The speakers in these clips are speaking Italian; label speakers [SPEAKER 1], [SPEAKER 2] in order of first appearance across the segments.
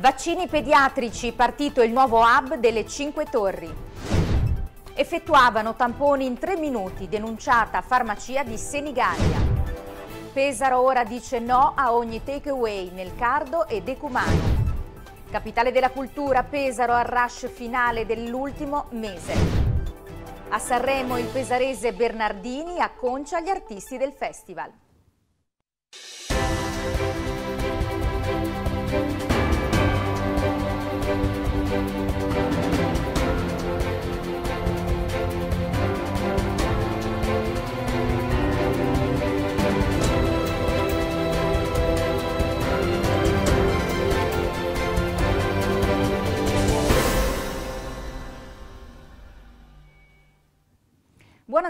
[SPEAKER 1] Vaccini pediatrici, partito il nuovo hub delle Cinque Torri. Effettuavano tamponi in tre minuti, denunciata farmacia di Senigallia. Pesaro ora dice no a ogni takeaway nel Cardo e Decumano. Capitale della cultura, Pesaro al rush finale dell'ultimo mese. A Sanremo il pesarese Bernardini acconcia gli artisti del festival.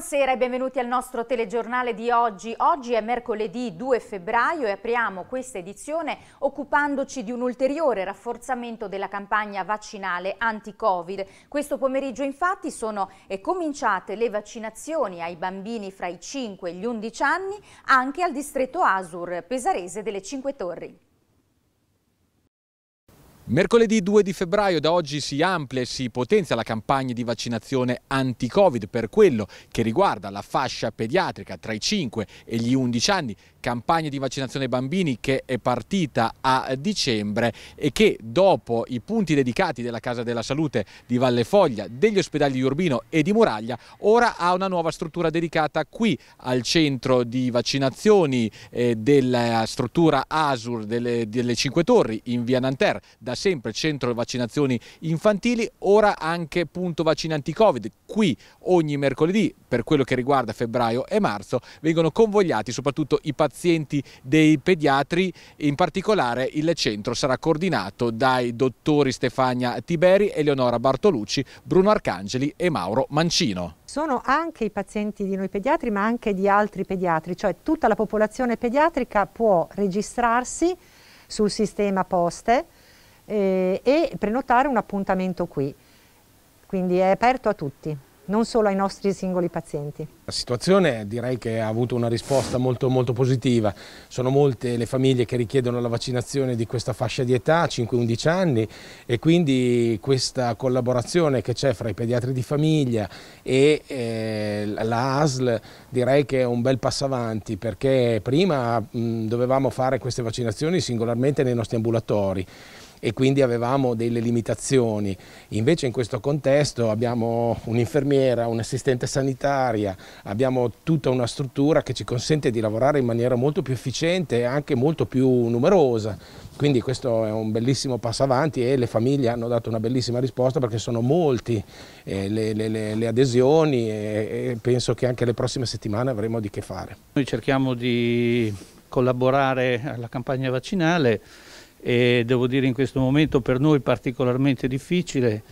[SPEAKER 1] Buonasera e benvenuti al nostro telegiornale di oggi. Oggi è mercoledì 2 febbraio e apriamo questa edizione occupandoci di un ulteriore rafforzamento della campagna vaccinale anti-Covid. Questo pomeriggio infatti sono eh, cominciate le vaccinazioni ai bambini fra i 5 e gli 11 anni anche al distretto Asur pesarese delle Cinque Torri.
[SPEAKER 2] Mercoledì 2 di febbraio da oggi si amplia e si potenzia la campagna di vaccinazione anti-Covid per quello che riguarda la fascia pediatrica tra i 5 e gli 11 anni campagna di vaccinazione ai bambini che è partita a dicembre e che dopo i punti dedicati della Casa della Salute di Valle Foglia, degli ospedali di Urbino e di Muraglia, ora ha una nuova struttura dedicata qui al centro di vaccinazioni eh, della struttura ASUR delle, delle Cinque Torri in via Nanterre, da sempre centro vaccinazioni infantili, ora anche punto vaccini anti-covid. Qui ogni mercoledì, per quello che riguarda febbraio e marzo, vengono convogliati soprattutto i pazienti pazienti dei pediatri, in particolare il centro sarà coordinato dai dottori Stefania Tiberi, Eleonora Bartolucci, Bruno Arcangeli e Mauro Mancino
[SPEAKER 3] sono anche i pazienti di noi pediatri ma anche di altri pediatri, cioè tutta la popolazione pediatrica può registrarsi sul sistema poste eh, e prenotare un appuntamento qui, quindi è aperto a tutti non solo ai nostri singoli pazienti.
[SPEAKER 2] La situazione direi che ha avuto una risposta molto, molto positiva, sono molte le famiglie che richiedono la vaccinazione di questa fascia di età, 5-11 anni e quindi questa collaborazione che c'è fra i pediatri di famiglia e eh, la ASL direi che è un bel passo avanti perché prima mh, dovevamo fare queste vaccinazioni singolarmente nei nostri ambulatori, e quindi avevamo delle limitazioni. Invece in questo contesto abbiamo un'infermiera, un'assistente sanitaria, abbiamo tutta una struttura che ci consente di lavorare in maniera molto più efficiente e anche molto più numerosa. Quindi questo è un bellissimo passo avanti e le famiglie hanno dato una bellissima risposta perché sono molti eh, le, le, le, adesioni e, e penso che anche le prossime settimane avremo di che fare.
[SPEAKER 4] Noi cerchiamo di collaborare alla campagna vaccinale e devo dire in questo momento per noi particolarmente difficile,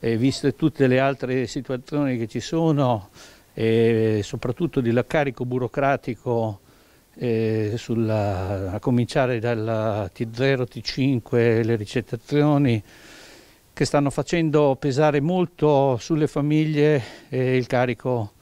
[SPEAKER 4] eh, viste tutte le altre situazioni che ci sono e soprattutto del carico burocratico eh, sulla, a cominciare dalla T0, T5, le ricettazioni che stanno facendo pesare molto sulle famiglie eh, il carico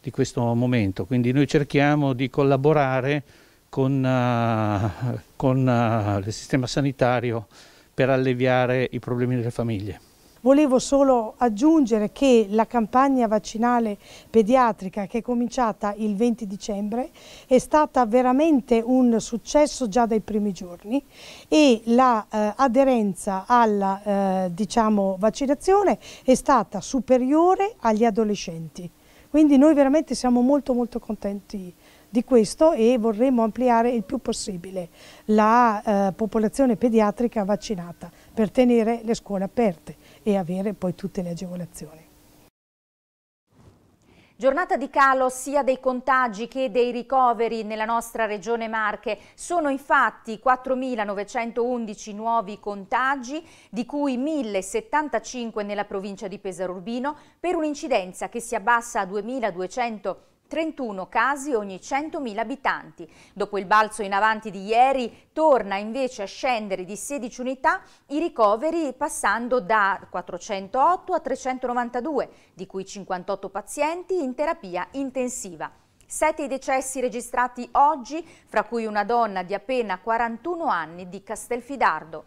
[SPEAKER 4] di questo momento. Quindi noi cerchiamo di collaborare con, uh, con uh, il sistema sanitario per alleviare i problemi delle famiglie.
[SPEAKER 1] Volevo solo aggiungere che la campagna vaccinale pediatrica che è cominciata il 20 dicembre è stata veramente un successo già dai primi giorni e l'aderenza la, eh, alla eh, diciamo, vaccinazione è stata superiore agli adolescenti. Quindi noi veramente siamo molto molto contenti di questo e vorremmo ampliare il più possibile la eh, popolazione pediatrica vaccinata per tenere le scuole aperte e avere poi tutte le agevolazioni. Giornata di calo sia dei contagi che dei ricoveri nella nostra regione Marche. Sono infatti 4.911 nuovi contagi, di cui 1.075 nella provincia di Pesaro Urbino, per un'incidenza che si abbassa a 2.200 31 casi ogni 100.000 abitanti. Dopo il balzo in avanti di ieri torna invece a scendere di 16 unità i ricoveri passando da 408 a 392, di cui 58 pazienti in terapia intensiva. Sette i decessi registrati oggi, fra cui una donna di appena 41 anni di Castelfidardo.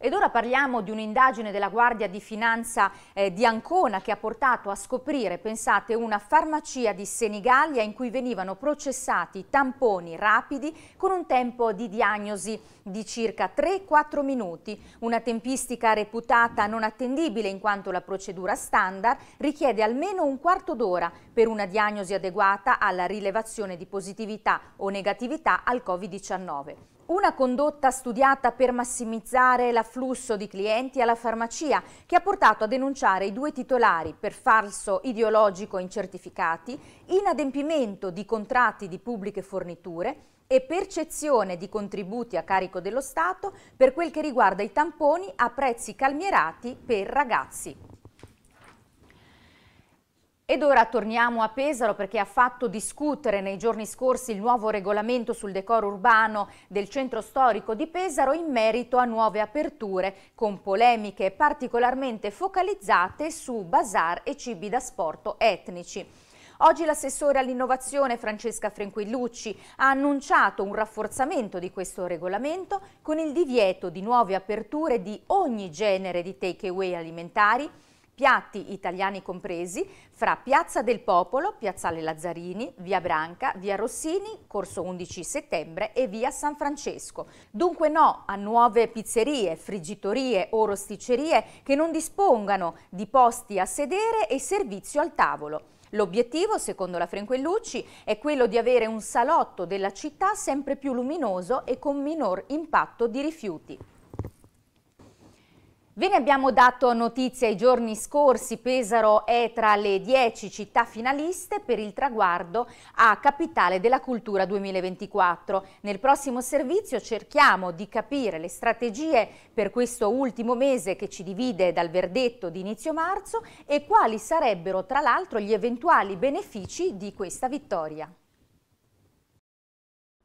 [SPEAKER 1] Ed ora parliamo di un'indagine della Guardia di Finanza eh, di Ancona che ha portato a scoprire, pensate, una farmacia di Senigallia in cui venivano processati tamponi rapidi con un tempo di diagnosi di circa 3-4 minuti, una tempistica reputata non attendibile in quanto la procedura standard richiede almeno un quarto d'ora per una diagnosi adeguata alla rilevazione di positività o negatività al Covid-19. Una condotta studiata per massimizzare l'afflusso di clienti alla farmacia che ha portato a denunciare i due titolari per falso ideologico in certificati, inadempimento di contratti di pubbliche forniture e percezione di contributi a carico dello Stato per quel che riguarda i tamponi a prezzi calmierati per ragazzi. Ed ora torniamo a Pesaro perché ha fatto discutere nei giorni scorsi il nuovo regolamento sul decoro urbano del centro storico di Pesaro in merito a nuove aperture con polemiche particolarmente focalizzate su bazar e cibi da sporto etnici. Oggi l'assessore all'innovazione Francesca Frenquillucci ha annunciato un rafforzamento di questo regolamento con il divieto di nuove aperture di ogni genere di takeaway alimentari piatti italiani compresi, fra Piazza del Popolo, Piazzale Lazzarini, Via Branca, Via Rossini, Corso 11 Settembre e Via San Francesco. Dunque no a nuove pizzerie, friggitorie o rosticcerie che non dispongano di posti a sedere e servizio al tavolo. L'obiettivo, secondo la Frenquellucci, è quello di avere un salotto della città sempre più luminoso e con minor impatto di rifiuti. Ve ne abbiamo dato notizia i giorni scorsi, Pesaro è tra le 10 città finaliste per il traguardo a Capitale della Cultura 2024. Nel prossimo servizio cerchiamo di capire le strategie per questo ultimo mese che ci divide dal verdetto di inizio marzo e quali sarebbero tra l'altro gli eventuali benefici di questa vittoria.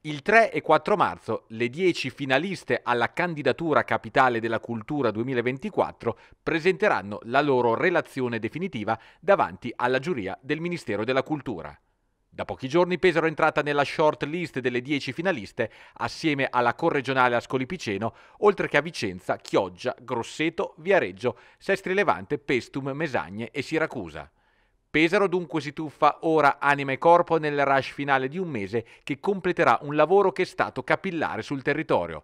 [SPEAKER 2] Il 3 e 4 marzo le 10 finaliste alla candidatura capitale della cultura 2024 presenteranno la loro relazione definitiva davanti alla giuria del Ministero della Cultura. Da pochi giorni Pesaro è entrata nella short list delle 10 finaliste assieme alla corregionale Ascoli Piceno, oltre che a Vicenza, Chioggia, Grosseto, Viareggio, Sestri Levante, Pestum, Mesagne e Siracusa. Pesaro dunque si tuffa ora anima e corpo nel rush finale di un mese che completerà un lavoro che è stato capillare sul territorio,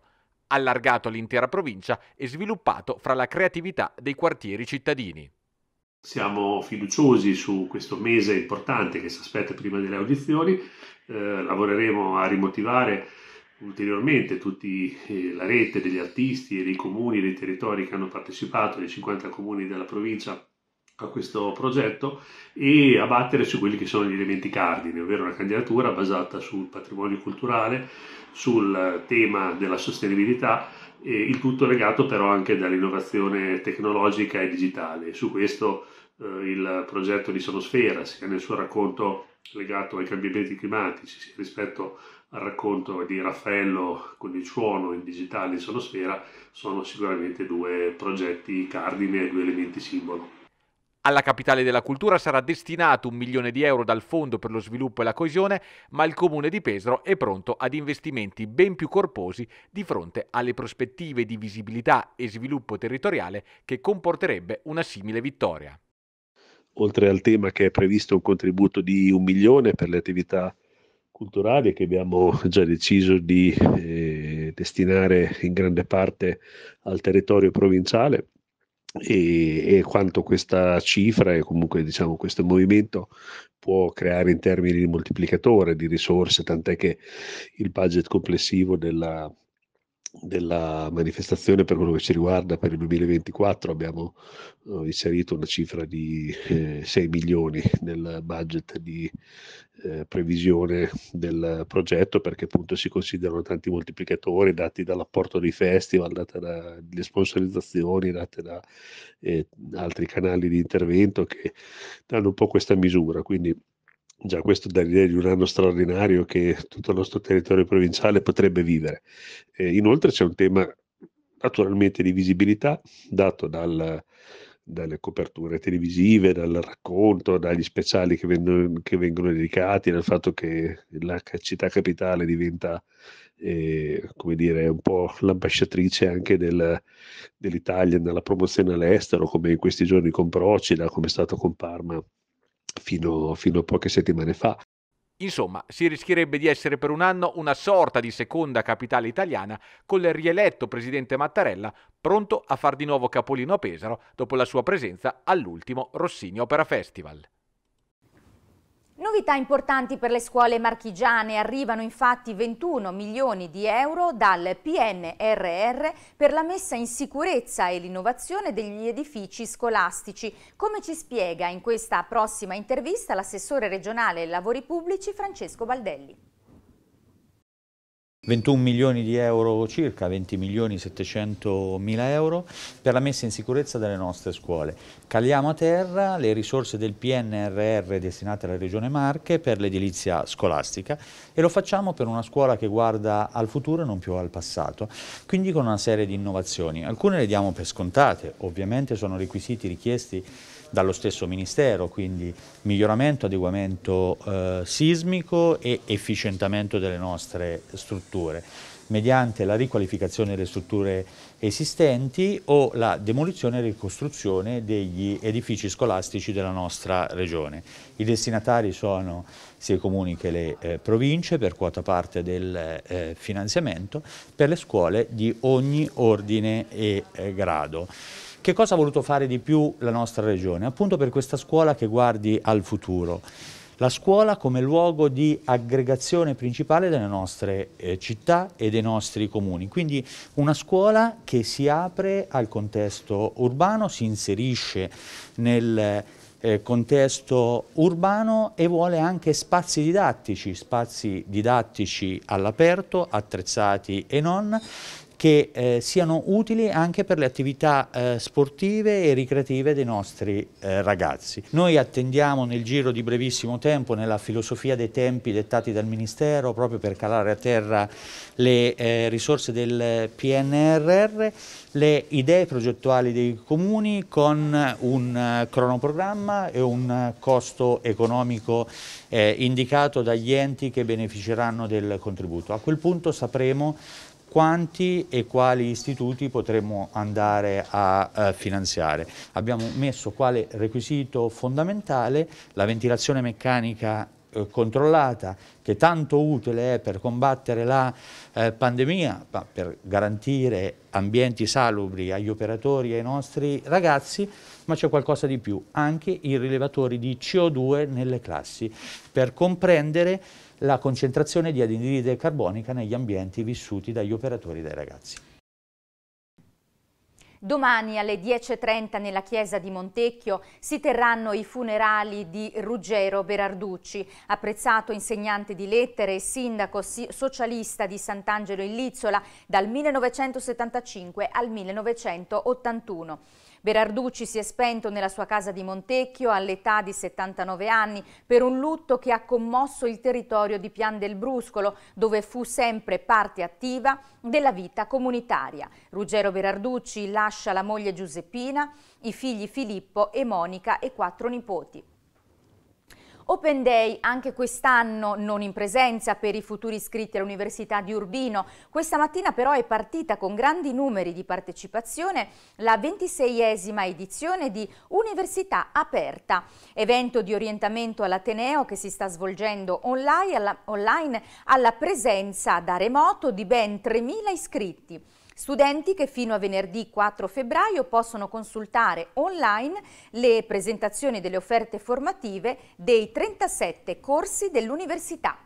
[SPEAKER 2] allargato all'intera provincia e sviluppato fra la creatività dei quartieri cittadini.
[SPEAKER 5] Siamo fiduciosi su questo mese importante che si aspetta prima delle audizioni, eh, lavoreremo a rimotivare ulteriormente tutta eh, la rete degli artisti e dei comuni e dei territori che hanno partecipato, dei 50 comuni della provincia, a questo progetto e a battere su quelli che sono gli elementi cardine, ovvero una candidatura basata sul patrimonio culturale, sul tema della sostenibilità, il tutto legato però anche dall'innovazione tecnologica e digitale. Su questo eh, il progetto di Sonosfera, sia nel suo racconto legato ai cambiamenti climatici, sia rispetto al racconto di Raffaello con il suono in digitale in Sonosfera, sono sicuramente due progetti cardine e due elementi simbolo.
[SPEAKER 2] Alla capitale della cultura sarà destinato un milione di euro dal Fondo per lo sviluppo e la coesione, ma il comune di Pesaro è pronto ad investimenti ben più corposi di fronte alle prospettive di visibilità e sviluppo territoriale che comporterebbe una simile vittoria.
[SPEAKER 5] Oltre al tema che è previsto un contributo di un milione per le attività culturali che abbiamo già deciso di eh, destinare in grande parte al territorio provinciale, e, e, quanto questa cifra e comunque diciamo questo movimento può creare in termini di moltiplicatore di risorse, tant'è che il budget complessivo della, della manifestazione per quello che ci riguarda per il 2024 abbiamo eh, inserito una cifra di eh, 6 milioni nel budget di eh, previsione del progetto perché appunto si considerano tanti moltiplicatori dati dall'apporto dei festival, date dalle sponsorizzazioni, date da eh, altri canali di intervento che danno un po' questa misura. Quindi Già questo dà l'idea di un anno straordinario che tutto il nostro territorio provinciale potrebbe vivere. Eh, inoltre c'è un tema naturalmente di visibilità dato dal, dalle coperture televisive, dal racconto, dagli speciali che vengono, che vengono dedicati, dal fatto che la città capitale diventa eh, come dire, un po' l'ambasciatrice anche del, dell'Italia nella promozione all'estero, come in questi giorni con Procida, come è stato con Parma fino, fino a poche settimane fa.
[SPEAKER 2] Insomma, si rischierebbe di essere per un anno una sorta di seconda capitale italiana con il rieletto presidente Mattarella pronto a far di nuovo capolino a Pesaro dopo la sua presenza all'ultimo Rossini Opera Festival.
[SPEAKER 1] Novità importanti per le scuole marchigiane, arrivano infatti 21 milioni di euro dal PNRR per la messa in sicurezza e l'innovazione degli edifici scolastici, come ci spiega in questa prossima intervista l'assessore regionale ai lavori pubblici Francesco Baldelli.
[SPEAKER 4] 21 milioni di euro circa, 20 milioni 700 mila euro per la messa in sicurezza delle nostre scuole. Caliamo a terra le risorse del PNRR destinate alla Regione Marche per l'edilizia scolastica e lo facciamo per una scuola che guarda al futuro e non più al passato, quindi con una serie di innovazioni. Alcune le diamo per scontate, ovviamente sono requisiti richiesti dallo stesso Ministero, quindi miglioramento, adeguamento eh, sismico e efficientamento delle nostre strutture mediante la riqualificazione delle strutture esistenti o la demolizione e ricostruzione degli edifici scolastici della nostra regione. I destinatari sono sia i comuni che le eh, province per quota parte del eh, finanziamento per le scuole di ogni ordine e eh, grado. Che cosa ha voluto fare di più la nostra regione? Appunto per questa scuola che guardi al futuro. La scuola come luogo di aggregazione principale delle nostre eh, città e dei nostri comuni, quindi una scuola che si apre al contesto urbano, si inserisce nel eh, contesto urbano e vuole anche spazi didattici, spazi didattici all'aperto, attrezzati e non, che eh, siano utili anche per le attività eh, sportive e ricreative dei nostri eh, ragazzi. Noi attendiamo nel giro di brevissimo tempo, nella filosofia dei tempi dettati dal Ministero, proprio per calare a terra le eh, risorse del PNRR, le idee progettuali dei comuni con un eh, cronoprogramma e un costo economico eh, indicato dagli enti che beneficeranno del contributo. A quel punto sapremo quanti e quali istituti potremmo andare a, a eh, finanziare. Abbiamo messo quale requisito fondamentale la ventilazione meccanica eh, controllata che tanto utile è per combattere la eh, pandemia, ma per garantire ambienti salubri agli operatori e ai nostri ragazzi, ma c'è qualcosa di più, anche i rilevatori di CO2 nelle classi, per comprendere la concentrazione di anidride carbonica negli ambienti vissuti dagli operatori e dai ragazzi.
[SPEAKER 1] Domani alle 10.30 nella chiesa di Montecchio si terranno i funerali di Ruggero Berarducci, apprezzato insegnante di lettere e sindaco socialista di Sant'Angelo in Lizzola dal 1975 al 1981. Berarducci si è spento nella sua casa di Montecchio all'età di 79 anni per un lutto che ha commosso il territorio di Pian del Bruscolo, dove fu sempre parte attiva della vita comunitaria. Ruggero Berarducci lascia lascia la moglie Giuseppina, i figli Filippo e Monica e quattro nipoti. Open Day anche quest'anno non in presenza per i futuri iscritti all'Università di Urbino. Questa mattina però è partita con grandi numeri di partecipazione la ventiseiesima edizione di Università Aperta, evento di orientamento all'Ateneo che si sta svolgendo online alla, online alla presenza da remoto di ben 3.000 iscritti. Studenti che fino a venerdì 4 febbraio possono consultare online le presentazioni delle offerte formative dei 37 corsi dell'università.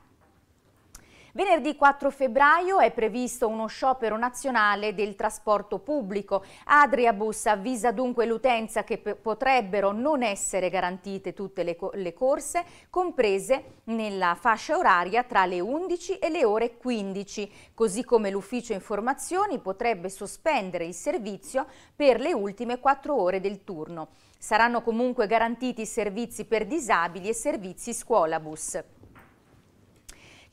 [SPEAKER 1] Venerdì 4 febbraio è previsto uno sciopero nazionale del trasporto pubblico. Adriabus avvisa dunque l'utenza che potrebbero non essere garantite tutte le, co le, corse, comprese nella fascia oraria tra le 11 e le ore 15, così come l'ufficio informazioni potrebbe sospendere il servizio per le ultime 4 ore del turno. Saranno comunque garantiti servizi per disabili e servizi scuolabus.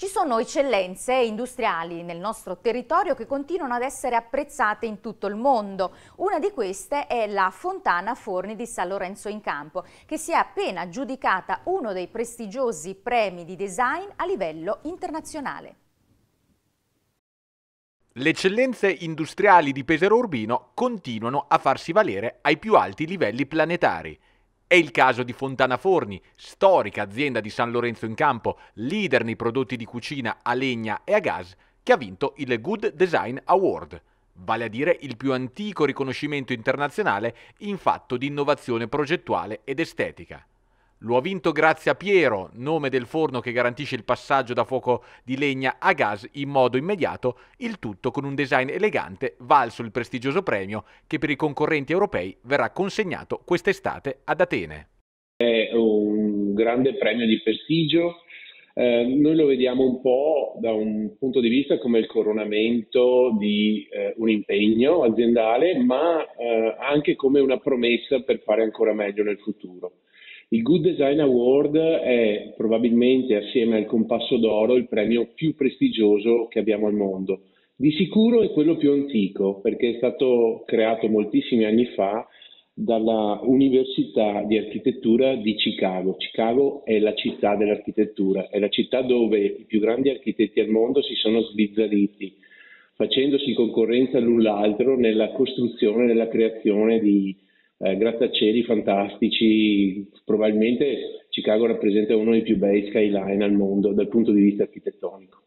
[SPEAKER 1] Ci sono eccellenze industriali nel nostro territorio che continuano ad essere apprezzate in tutto il mondo. Una di queste è la Fontana Forni di San Lorenzo in Campo, che si è appena giudicata uno dei prestigiosi premi di design a livello internazionale.
[SPEAKER 2] Le eccellenze industriali di Pesaro Urbino continuano a farsi valere ai più alti livelli planetari. È il caso di Fontana Forni, storica azienda di San Lorenzo in Campo, leader nei prodotti di cucina a legna e a gas, che ha vinto il Good Design Award, vale a dire il più antico riconoscimento internazionale in fatto di innovazione progettuale ed estetica. Lo ha vinto grazie a Piero, nome del forno che garantisce il passaggio da fuoco di legna a gas in modo immediato, il tutto con un design elegante valso il prestigioso premio che per i concorrenti europei verrà consegnato quest'estate ad Atene. È un grande premio di prestigio, eh, noi lo vediamo un po' da un punto
[SPEAKER 5] di vista come il coronamento di eh, un impegno aziendale, ma eh, anche come una promessa per fare ancora meglio nel futuro. Il Good Design Award è probabilmente assieme al Compasso d'Oro il premio più prestigioso che abbiamo al mondo. Di sicuro è quello più antico perché è stato creato moltissimi anni fa dalla Università di Architettura di Chicago. Chicago è la città dell'architettura, è la città dove i più grandi architetti al mondo si sono sbizzarriti, facendosi concorrenza l'un l'altro nella costruzione, nella creazione di grazie eh, a grattacieli fantastici, probabilmente Chicago rappresenta uno dei più bei skyline al mondo dal punto di vista architettonico.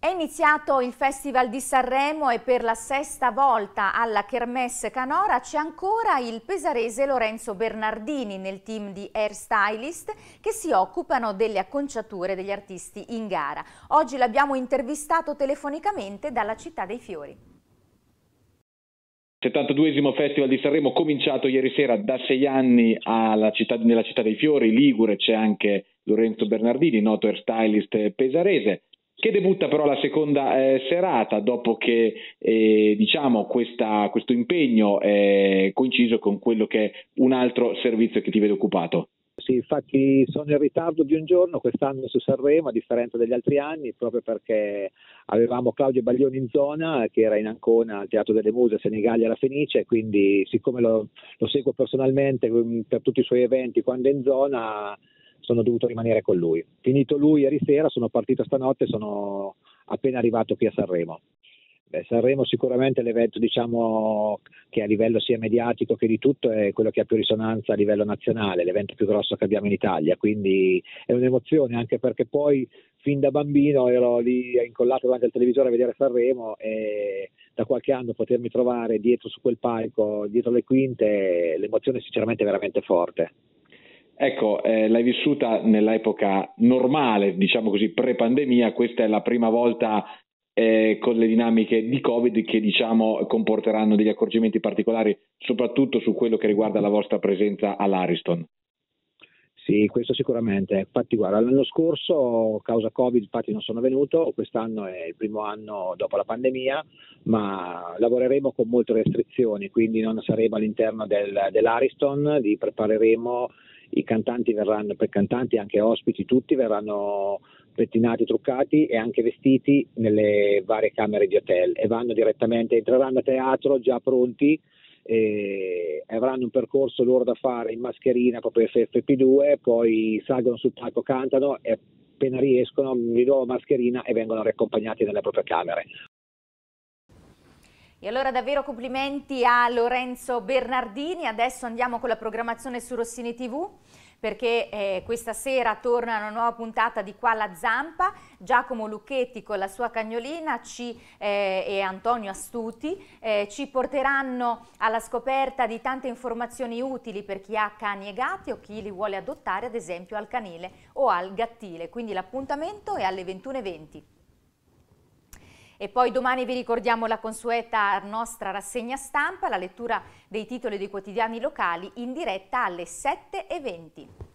[SPEAKER 1] È iniziato il Festival di Sanremo e per la sesta volta alla Kermesse Canora c'è ancora il pesarese Lorenzo Bernardini nel team di Air Stylist che si occupano delle acconciature degli artisti in gara. Oggi l'abbiamo intervistato telefonicamente dalla Città dei Fiori.
[SPEAKER 2] 72 Festival di Sanremo cominciato ieri sera da sei anni città, nella città dei fiori, Ligure, c'è anche Lorenzo Bernardini, noto hairstylist pesarese, che debutta però la seconda eh, serata dopo che eh, diciamo, questa, questo impegno è coinciso con quello che è un altro servizio che ti vede occupato.
[SPEAKER 3] Sì, infatti sono in ritardo di un giorno quest'anno su Sanremo, a differenza degli altri anni, proprio perché avevamo Claudio Baglioni in zona, che era in Ancona al Teatro delle Muse, Senigallia alla Fenice, quindi siccome lo, lo seguo personalmente mm, per tutti i suoi eventi quando è in zona, sono dovuto rimanere con lui. Finito lui ieri sera, sono partito stanotte, sono appena arrivato qui a Sanremo. Sanremo sicuramente l'evento diciamo, che a livello sia mediatico che di tutto è quello che ha più risonanza a livello nazionale, l'evento più grosso che abbiamo in Italia, quindi è un'emozione anche perché poi fin da bambino ero lì incollato davanti al televisore a vedere Sanremo e da qualche anno potermi trovare dietro su quel palco, dietro le quinte, l'emozione è sinceramente veramente forte.
[SPEAKER 2] Ecco, eh, l'hai vissuta nell'epoca normale, diciamo così, pre-pandemia, questa è la prima volta eh, con le dinamiche di Covid che diciamo comporteranno degli accorgimenti particolari, soprattutto su quello che riguarda la vostra presenza all'Ariston.
[SPEAKER 3] Sì, questo sicuramente. Infatti, guarda, l'anno scorso, causa Covid, infatti non sono venuto, quest'anno è il primo anno dopo la pandemia, ma lavoreremo con molte restrizioni, quindi non saremo all'interno del, dell'Ariston, li prepareremo, i cantanti verranno, per cantanti anche ospiti, tutti verranno pettinati, truccati e anche vestiti nelle varie camere di hotel e vanno direttamente, entreranno a teatro già pronti e avranno un percorso loro da fare in mascherina proprio FFP2, poi salgono sul palco, cantano e appena riescono di nuovo mascherina e vengono riaccompagnati nelle proprie camere.
[SPEAKER 1] E allora davvero complimenti a Lorenzo Bernardini, adesso andiamo con la programmazione su Rossini TV perché eh, questa sera torna una nuova puntata di Qua la Zampa, Giacomo Lucchetti con la sua cagnolina ci, eh, e Antonio Astuti eh, ci porteranno alla scoperta di tante informazioni utili per chi ha cani e gatti o chi li vuole adottare ad esempio al canile o al gattile, quindi l'appuntamento è alle 21.20. E poi domani vi ricordiamo la consueta nostra rassegna stampa, la lettura dei titoli dei quotidiani locali in diretta alle 7.20.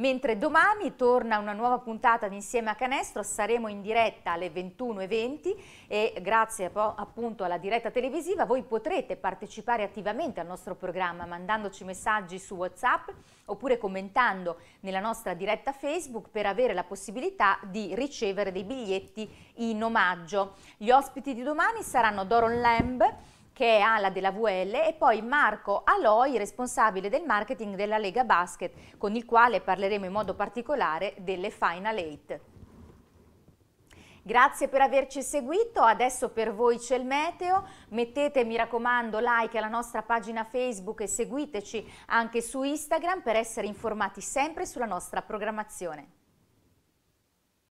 [SPEAKER 1] Mentre domani torna una nuova puntata di Insieme a Canestro, saremo in diretta alle 21.20 e grazie appunto alla diretta televisiva voi potrete partecipare attivamente al nostro programma mandandoci messaggi su Whatsapp oppure commentando nella nostra diretta Facebook per avere la possibilità di ricevere dei biglietti in omaggio. Gli ospiti di domani saranno Doron Lamb, che è ala della VL, e poi Marco Aloi, responsabile del marketing della Lega Basket, con il quale parleremo in modo particolare delle Final Eight. Grazie per averci seguito, adesso per voi c'è il meteo, mettete mi raccomando like alla nostra pagina Facebook e seguiteci anche su Instagram per essere informati sempre sulla nostra programmazione.